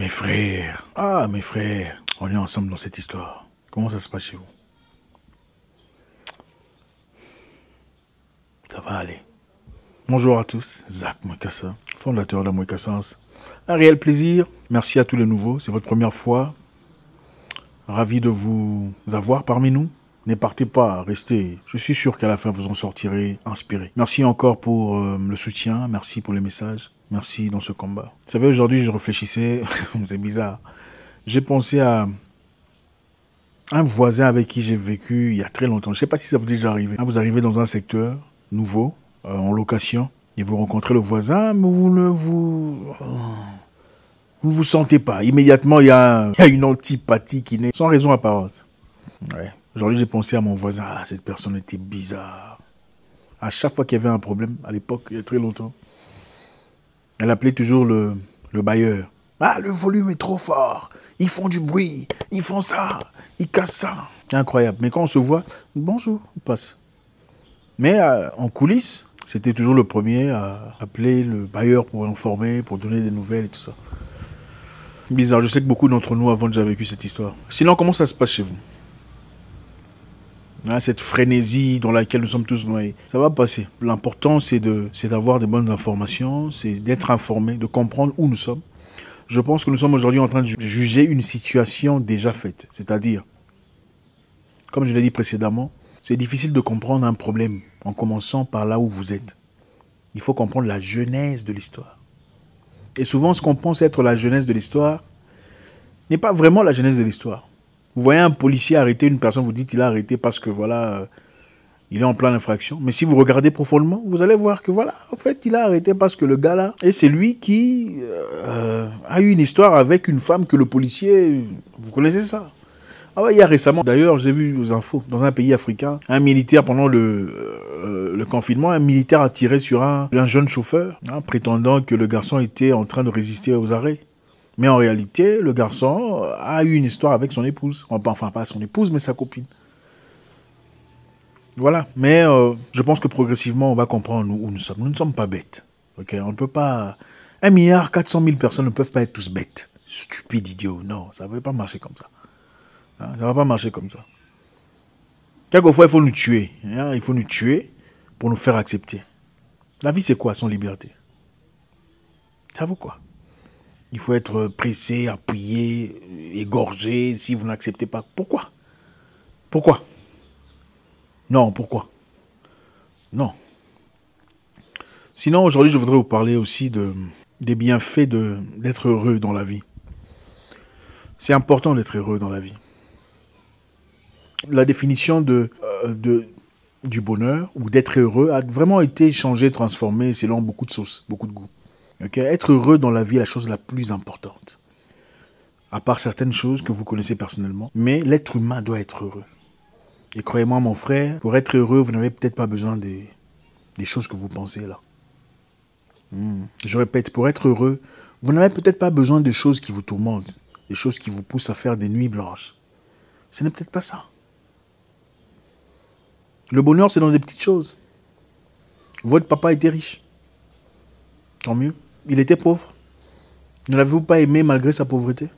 Mes frères, ah mes frères, on est ensemble dans cette histoire. Comment ça se passe chez vous Ça va aller. Bonjour à tous, Zach Mouekassa, fondateur de Mouekassance. Un réel plaisir, merci à tous les nouveaux, c'est votre première fois. Ravi de vous avoir parmi nous. Ne partez pas, restez. Je suis sûr qu'à la fin, vous en sortirez inspiré. Merci encore pour euh, le soutien, merci pour les messages. Merci dans ce combat. Vous savez, aujourd'hui, je réfléchissais, c'est bizarre. J'ai pensé à un voisin avec qui j'ai vécu il y a très longtemps. Je ne sais pas si ça vous est déjà arrivé. Vous arrivez dans un secteur nouveau, euh, en location, et vous rencontrez le voisin, mais vous ne vous... Vous vous sentez pas. Immédiatement, il y, a, une antipathie qui naît, sans raison apparente. Aujourd'hui, j'ai pensé à mon voisin. Ah, cette personne était bizarre. À chaque fois qu'il y avait un problème, à l'époque, il y a très longtemps, elle appelait toujours le, bailleur. Ah, le volume est trop fort. Ils font du bruit. Ils font ça. Ils cassent ça. C'est incroyable. Mais quand on se voit, bonjour, on passe. Mais euh, en coulisses, c'était toujours le premier à appeler le bailleur pour informer, pour donner des nouvelles et tout ça. Bizarre, je sais que beaucoup d'entre nous avons déjà vécu cette histoire. Sinon, comment ça se passe chez vous Hein, cette frénésie dans laquelle nous sommes tous noyés. Ça va passer. L'important, c'est d'avoir de, des bonnes informations, c'est d'être informé, de comprendre où nous sommes. Je pense que nous sommes aujourd'hui en train de juger une situation déjà faite. C'est-à-dire, comme je l'ai dit précédemment, c'est difficile de comprendre un problème en commençant par là où vous êtes. Il faut comprendre la genèse de l'histoire. Et souvent, ce qu'on pense être la genèse de l'histoire n'est pas vraiment la genèse de l'histoire. Vous voyez un policier arrêter une personne, vous dites il a arrêté parce que voilà, euh, il est en plein infraction. Mais si vous regardez profondément, vous allez voir que voilà, en fait, il a arrêté parce que le gars là, et c'est lui qui euh, a eu une histoire avec une femme que le policier, vous connaissez ça. Ah ouais, il y a récemment, d'ailleurs, j'ai vu aux infos, dans un pays africain, un militaire pendant le, euh, le confinement, un militaire a tiré sur un, jeune chauffeur, hein, prétendant que le garçon était en train de résister aux arrêts. Mais en réalité, le garçon a eu une histoire avec son épouse. Enfin, pas son épouse, mais sa copine. Voilà. Mais euh, je pense que progressivement, on va comprendre où nous sommes. Nous ne sommes pas bêtes. Ok, on ne peut pas. 1 milliard 400 000 personnes ne peuvent pas être tous bêtes, stupides, idiots. Non, ça ne va pas marcher comme ça. Hein, ça ne va pas marcher comme ça. Quelquefois, il faut nous tuer. Hein, il faut nous tuer pour nous faire accepter. La vie, c'est quoi Son liberté. Ça vaut quoi il faut être pressé, appuyé, égorgé si vous n'acceptez pas. Pourquoi Pourquoi Non, pourquoi Non. Sinon, aujourd'hui, je voudrais vous parler aussi des bienfaits d'être heureux dans la vie. C'est important d'être heureux dans la vie. La définition euh, de, du bonheur ou d'être heureux a vraiment été changée, transformée selon beaucoup de sources, beaucoup de goûts. Être heureux dans la vie est la chose la plus importante. À part certaines choses que vous connaissez personnellement. Mais l'être humain doit être heureux. Et croyez-moi, mon frère, pour être heureux, vous n'avez peut-être pas besoin des, choses que vous pensez là. Hmm. Je répète, pour être heureux, vous n'avez peut-être pas besoin des choses qui vous tourmentent, des choses qui vous poussent à faire des nuits blanches. Ce n'est peut-être pas ça. Le bonheur, c'est dans des petites choses. Votre papa était riche. Tant mieux. Il était pauvre. Ne l'avez-vous pas aimé malgré sa pauvreté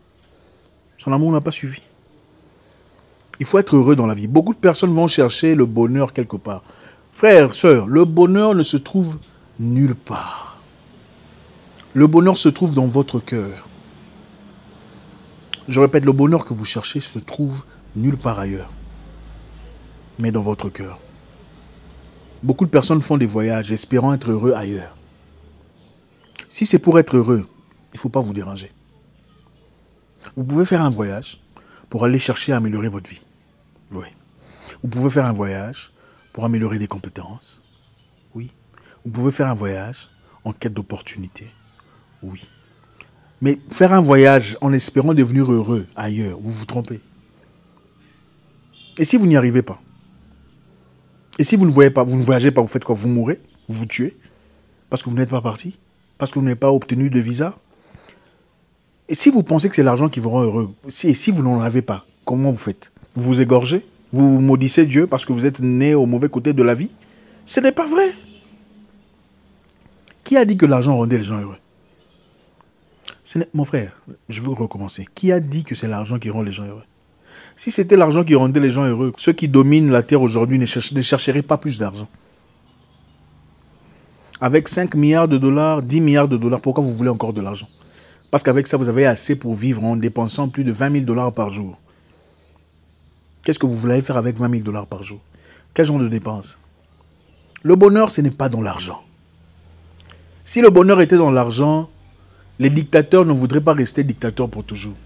Son amour n'a pas suivi. Il faut être heureux dans la vie. Beaucoup de personnes vont chercher le bonheur quelque part. Frères, sœurs, le bonheur ne se trouve nulle part. Le bonheur se trouve dans votre cœur. Je répète, le bonheur que vous cherchez se trouve nulle part ailleurs, mais dans votre cœur. Beaucoup de personnes font des voyages espérant être heureux ailleurs. Si c'est pour être heureux, il ne faut pas vous déranger. Vous pouvez faire un voyage pour aller chercher à améliorer votre vie. Oui. Vous pouvez faire un voyage pour améliorer des compétences. Oui. Vous pouvez faire un voyage en quête d'opportunités. Oui. Mais faire un voyage en espérant devenir heureux ailleurs, vous vous trompez. Et si vous n'y arrivez pas Et si vous ne voyez pas, vous ne voyagez pas, vous faites quoi Vous mourrez Vous vous tuez Parce que vous n'êtes pas parti parce que vous n'avez pas obtenu de visa Et si vous pensez que c'est l'argent qui vous rend heureux, si, et si vous n'en avez pas, comment vous faites Vous vous égorgez Vous maudissez Dieu parce que vous êtes né au mauvais côté de la vie Ce n'est pas vrai. Qui a dit que l'argent rendait les gens heureux Mon frère, je veux recommencer. Qui a dit que c'est l'argent qui rend les gens heureux Si c'était l'argent qui rendait les gens heureux, ceux qui dominent la terre aujourd'hui ne, chercheraient pas plus d'argent. Avec 5 milliards de dollars, 10 milliards de dollars, pourquoi vous voulez encore de l'argent Parce qu'avec ça, vous avez assez pour vivre en dépensant plus de 20 000 dollars par jour. Qu'est-ce que vous voulez faire avec 20 000 dollars par jour Quel genre de dépenses Le bonheur, ce n'est pas dans l'argent. Si le bonheur était dans l'argent, les dictateurs ne voudraient pas rester dictateurs pour toujours.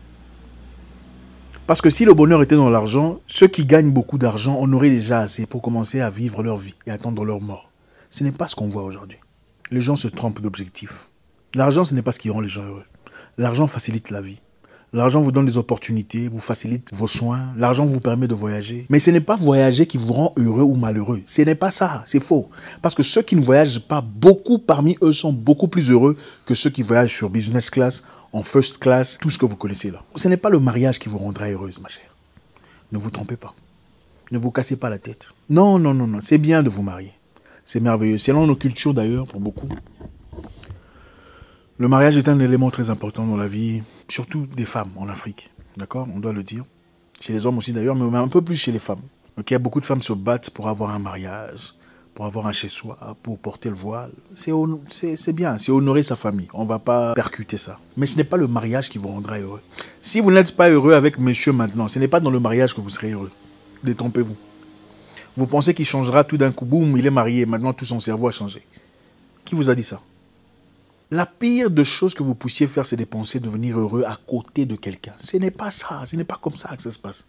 Parce que si le bonheur était dans l'argent, ceux qui gagnent beaucoup d'argent en auraient déjà assez pour commencer à vivre leur vie et attendre leur mort. Ce n'est pas ce qu'on voit aujourd'hui les gens se trompent d'objectif. L'argent, ce n'est pas ce qui rend les gens heureux. L'argent facilite la vie. L'argent vous donne des opportunités, vous facilite vos soins, l'argent vous permet de voyager. Mais ce n'est pas voyager qui vous rend heureux ou malheureux. Ce n'est pas ça, c'est faux. Parce que ceux qui ne voyagent pas, beaucoup parmi eux sont beaucoup plus heureux que ceux qui voyagent sur business class, en first class, tout ce que vous connaissez là. Ce n'est pas le mariage qui vous rendra heureuse, ma chère. Ne vous trompez pas. Ne vous cassez pas la tête. Non, non, non, non. C'est bien de vous marier. C'est merveilleux. C'est nos cultures d'ailleurs, pour beaucoup. Le mariage est un élément très important dans la vie, surtout des femmes en Afrique. D'accord On doit le dire. Chez les hommes aussi d'ailleurs, mais un peu plus chez les femmes. Donc a beaucoup de femmes se battent pour avoir un mariage, pour avoir un chez-soi, pour porter le voile. C'est bien, c'est honorer sa famille. On ne va pas percuter ça. Mais ce n'est pas le mariage qui vous rendra heureux. Si vous n'êtes pas heureux avec monsieur maintenant, ce n'est pas dans le mariage que vous serez heureux. Détrompez-vous. Vous pensez qu'il changera tout d'un coup, boum, il est marié, maintenant tout son cerveau a changé. Qui vous a dit ça la pire des choses que vous puissiez faire, c'est de penser devenir heureux à côté de quelqu'un. Ce n'est pas ça, ce n'est pas comme ça que ça se passe.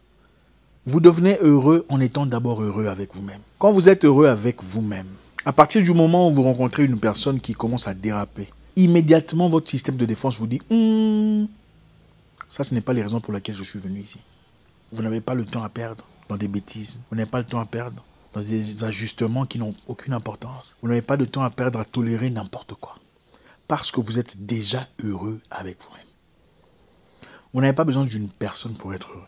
Vous devenez heureux en étant d'abord heureux avec vous-même. Quand vous êtes heureux avec vous-même, à partir du moment où vous rencontrez une personne qui commence à déraper, immédiatement votre système de défense vous dit hum, ça, ce n'est pas les raisons pour lesquelles je suis venu ici. Vous n'avez pas le temps à perdre dans des bêtises. Vous n'avez pas le temps à perdre dans des ajustements qui n'ont aucune importance. Vous n'avez pas le temps à perdre à tolérer n'importe quoi. Parce que vous êtes déjà heureux avec vous-même. Vous, n'avez pas besoin d'une personne pour être heureux.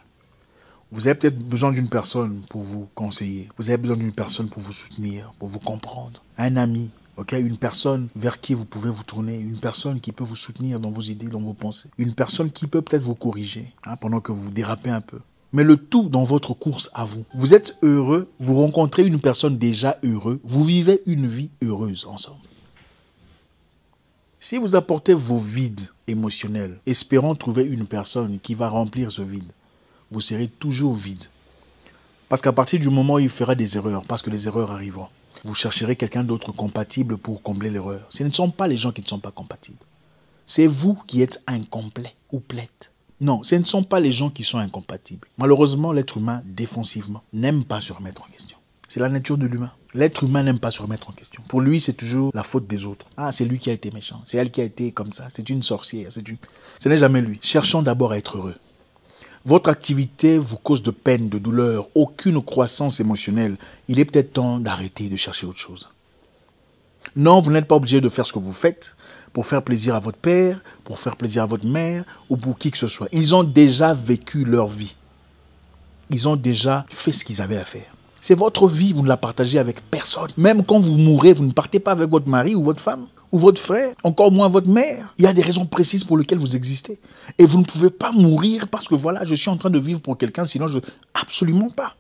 Vous avez peut-être besoin d'une personne pour vous conseiller. Vous avez besoin d'une personne pour vous soutenir, pour vous comprendre. Un ami, ok, une personne vers qui vous pouvez vous tourner, une personne qui peut vous soutenir dans vos idées, dans vos pensées, une personne qui peut peut-être vous corriger hein, pendant que vous dérapez un peu, mais le tout dans votre course à vous. Vous êtes heureux, vous rencontrez une personne déjà heureuse, vous vivez une vie heureuse ensemble. Si vous apportez vos vides émotionnels, espérant trouver une personne qui va remplir ce vide, vous serez toujours vide. Parce qu'à partir du moment où il fera des erreurs, parce que les erreurs arriveront, vous chercherez quelqu'un d'autre compatible pour combler l'erreur. Ce ne sont pas les gens qui ne sont pas compatibles. C'est vous qui êtes incomplet ou plète. Non, ce ne sont pas les gens qui sont incompatibles. Malheureusement, l'être humain, défensivement, n'aime pas se remettre en question. C'est la nature de l'humain. L'être humain n'aime pas se remettre en question. Pour lui, c'est toujours la faute des autres. Ah, c'est lui qui a été méchant. C'est elle qui a été comme ça. C'est une sorcière. C'est une... Ce n'est jamais lui. Cherchons d'abord à être heureux. Votre activité vous cause de peine, de douleur, aucune croissance émotionnelle. Il est peut-être temps d'arrêter de chercher autre chose. Non, vous n'êtes pas obligé de faire ce que vous faites, pour faire plaisir à votre père, pour faire plaisir à votre mère ou pour qui que ce soit. Ils ont déjà vécu leur vie. Ils ont déjà fait ce qu'ils avaient à faire. C'est votre vie, vous ne la partagez avec personne. Même quand vous mourrez, vous ne partez pas avec votre mari ou votre femme ou votre frère, encore moins votre mère. Il y a des raisons précises pour lesquelles vous existez. Et vous ne pouvez pas mourir parce que voilà, je suis en train de vivre pour quelqu'un, sinon je... Absolument pas.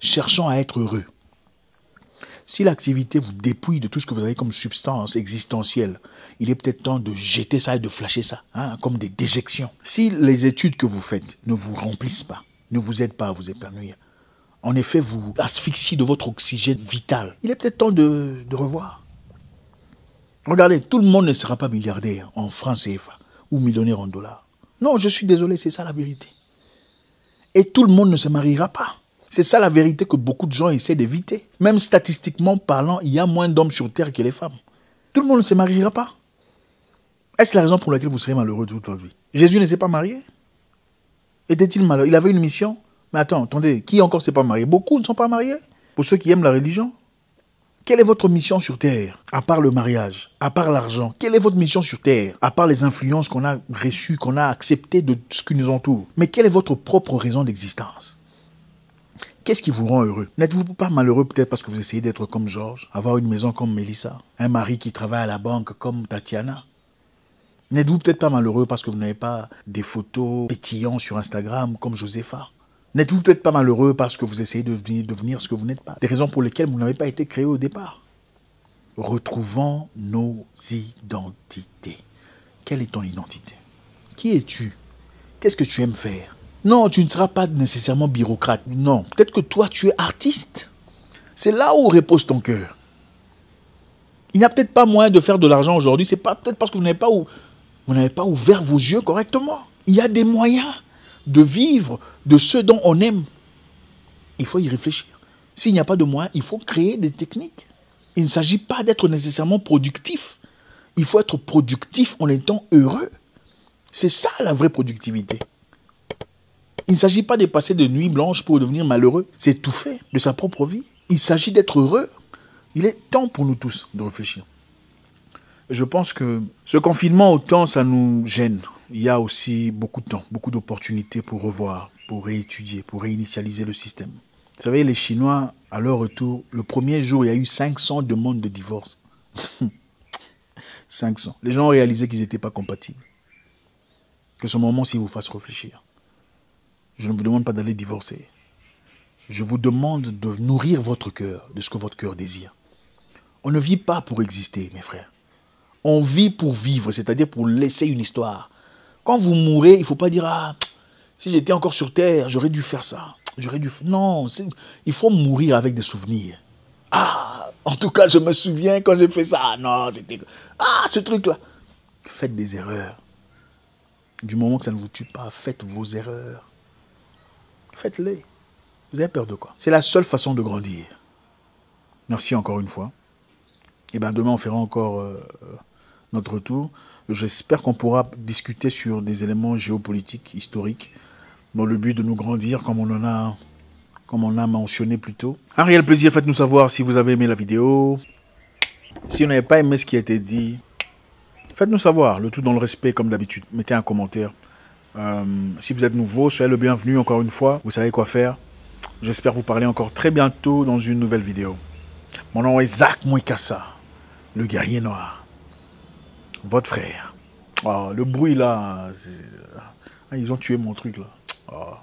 Cherchant à être heureux. Si l'activité vous dépouille de tout ce que vous avez comme substance existentielle, il est peut-être temps de jeter ça et de flasher ça, hein, comme des déjections. Si les études que vous faites ne vous remplissent pas, ne vous aident pas à vous épanouir, en effet vous asphyxiez de votre oxygène vital, il est peut-être temps de, de revoir. Regardez, tout le monde ne sera pas milliardaire en francs CFA ou millionnaire en dollars. Non, je suis désolé, c'est ça la vérité. Et tout le monde ne se mariera pas. C'est ça la vérité que beaucoup de gens essaient d'éviter. Même statistiquement parlant, il y a moins d'hommes sur Terre que les femmes. Tout le monde ne se mariera pas. Est-ce la raison pour laquelle vous serez malheureux toute votre vie Jésus ne s'est pas marié Était-il malheureux Il avait une mission Mais attends, attendez, qui encore ne s'est pas marié Beaucoup ne sont pas mariés. Pour ceux qui aiment la religion, quelle est votre mission sur Terre, à part le mariage, à part l'argent Quelle est votre mission sur Terre, à part les influences qu'on a reçues, qu'on a acceptées de ce qui nous entoure Mais quelle est votre propre raison d'existence Qu'est-ce qui vous rend heureux N'êtes-vous pas malheureux peut-être parce que vous essayez d'être comme Georges, avoir une maison comme Melissa, un mari qui travaille à la banque comme Tatiana N'êtes-vous peut-être pas malheureux parce que vous n'avez pas des photos pétillantes sur Instagram comme Josepha N'êtes-vous peut-être pas malheureux parce que vous essayez de devenir ce que vous n'êtes pas Des raisons pour lesquelles vous n'avez pas été créé au départ. Retrouvons nos identités. Quelle est ton identité Qui es-tu Qu'est-ce que tu aimes faire non, tu ne seras pas nécessairement bureaucrate. Non, peut-être que toi, tu es artiste. C'est là où repose ton cœur. Il n'y a peut-être pas moyen de faire de l'argent aujourd'hui. C'est pas peut-être parce que vous n'avez pas, pas ouvert vos yeux correctement. Il y a des moyens de vivre de ce dont on aime. Il faut y réfléchir. S'il n'y a pas de moyens, il faut créer des techniques. Il ne s'agit pas d'être nécessairement productif. Il faut être productif en étant heureux. C'est ça la vraie productivité. Il ne s'agit pas de passer de nuit blanche pour devenir malheureux. C'est tout fait de sa propre vie. Il s'agit d'être heureux. Il est temps pour nous tous de réfléchir. Je pense que ce confinement, autant ça nous gêne, il y a aussi beaucoup de temps, beaucoup d'opportunités pour revoir, pour réétudier, pour réinitialiser le système. Vous savez, les Chinois, à leur retour, le premier jour, il y a eu 500 demandes de divorce. 500. Les gens ont réalisé qu'ils n'étaient pas compatibles. Que ce moment, ci vous fasse réfléchir. Je ne vous demande pas d'aller divorcer. Je vous demande de nourrir votre cœur de ce que votre cœur désire. On ne vit pas pour exister, mes frères. On vit pour vivre, c'est-à-dire pour laisser une histoire. Quand vous mourrez, il ne faut pas dire Ah, si j'étais encore sur terre, j'aurais dû faire ça. J'aurais dû. Non, il faut mourir avec des souvenirs. Ah, en tout cas, je me souviens quand j'ai fait ça. Ah, non, c'était. Ah, ce truc-là. Faites des erreurs. Du moment que ça ne vous tue pas, faites vos erreurs faites les Vous avez peur de quoi C'est la seule façon de grandir. Merci encore une fois. Et eh ben demain, on fera encore euh, euh, notre tour. J'espère qu'on pourra discuter sur des éléments géopolitiques, historiques, dans le but de nous grandir comme on en a, comme on a mentionné plus tôt. Un réel plaisir, faites-nous savoir si vous avez aimé la vidéo. Si vous n'avez pas aimé ce qui a été dit, faites-nous savoir, le tout dans le respect comme d'habitude. Mettez un commentaire. Euh, si vous êtes nouveau, soyez le bienvenu encore une fois. Vous savez quoi faire. J'espère vous parler encore très bientôt dans une nouvelle vidéo. Mon nom est Zach Mouikassa, le guerrier noir. Votre frère. Oh, le bruit là, euh, ah, ils ont tué mon truc là. Oh.